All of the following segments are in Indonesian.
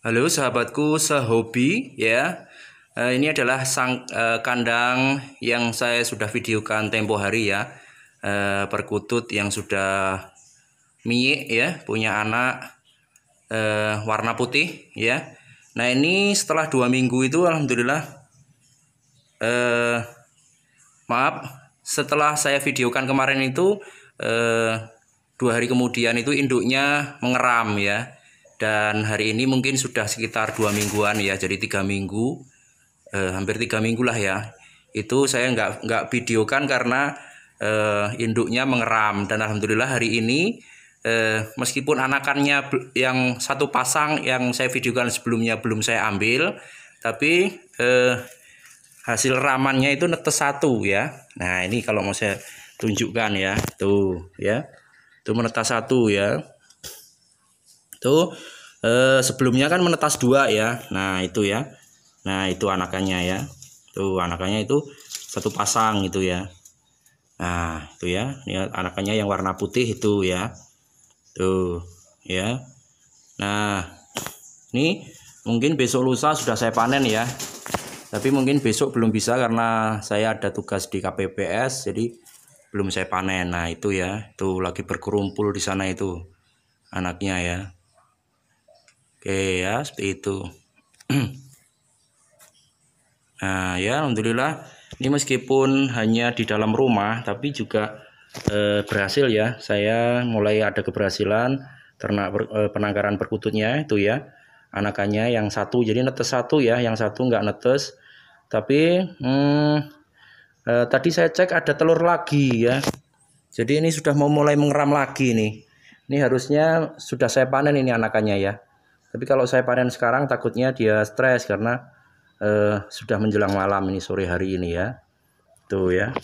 Halo sahabatku sehobi ya. Eh, ini adalah sang eh, kandang yang saya sudah videokan tempo hari ya. Eh, perkutut yang sudah miyik ya, punya anak warna putih ya. Nah ini setelah dua minggu itu alhamdulillah. maaf, setelah saya videokan kemarin itu dua hari kemudian itu induknya mengeram ya dan hari ini mungkin sudah sekitar dua mingguan ya jadi tiga minggu eh, hampir tiga minggu lah ya itu saya nggak nggak videokan karena eh, induknya mengeram dan alhamdulillah hari ini eh, meskipun anakannya yang satu pasang yang saya videokan sebelumnya belum saya ambil tapi eh, hasil ramannya itu netes satu ya nah ini kalau mau saya tunjukkan ya tuh ya itu menetas satu ya itu eh, sebelumnya kan menetas dua ya nah itu ya nah itu anakannya ya tuh anakannya itu satu pasang gitu ya nah itu ya ini anakannya yang warna putih itu ya tuh ya nah ini mungkin besok lusa sudah saya panen ya tapi mungkin besok belum bisa karena saya ada tugas di KPPS jadi belum saya panen nah itu ya tuh lagi berkerumpul di sana itu anaknya ya Oke ya seperti itu. nah ya alhamdulillah ini meskipun hanya di dalam rumah tapi juga eh, berhasil ya. Saya mulai ada keberhasilan ternak per, eh, penangkaran perkututnya itu ya. Anakannya yang satu jadi netes satu ya, yang satu nggak netes. Tapi hmm, eh, tadi saya cek ada telur lagi ya. Jadi ini sudah mau mulai mengeram lagi nih. Ini harusnya sudah saya panen ini anakannya ya. Tapi kalau saya panen sekarang takutnya dia stres karena eh, sudah menjelang malam ini sore hari ini ya. Tuh ya.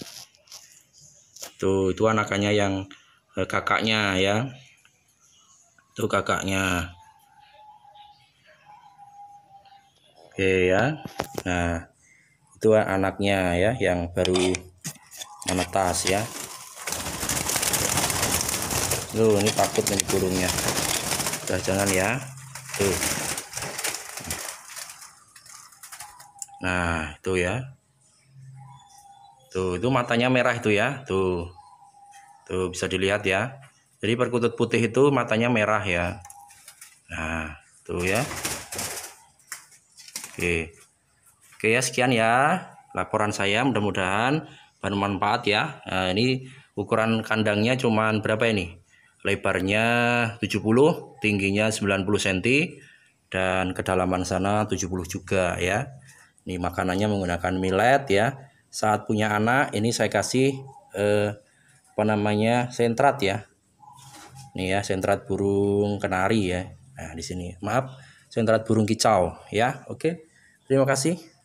Tuh itu anakannya yang eh, kakaknya ya. Tuh kakaknya. Oke ya. Nah, itu anaknya ya yang baru menetas ya. tuh ini takut nih burungnya. sudah jangan ya tuh nah itu ya tuh itu matanya merah itu ya tuh tuh bisa dilihat ya jadi perkutut putih itu matanya merah ya nah tuh ya oke oke ya sekian ya laporan saya mudah-mudahan bermanfaat ya nah, ini ukuran kandangnya cuman berapa ini lebarnya 70, tingginya 90 cm dan kedalaman sana 70 juga ya. Ini makanannya menggunakan millet ya. Saat punya anak ini saya kasih eh, apa namanya? sentrat ya. Ini ya sentrat burung kenari ya. Nah, di sini. Maaf, sentrat burung kicau ya. Oke. Terima kasih.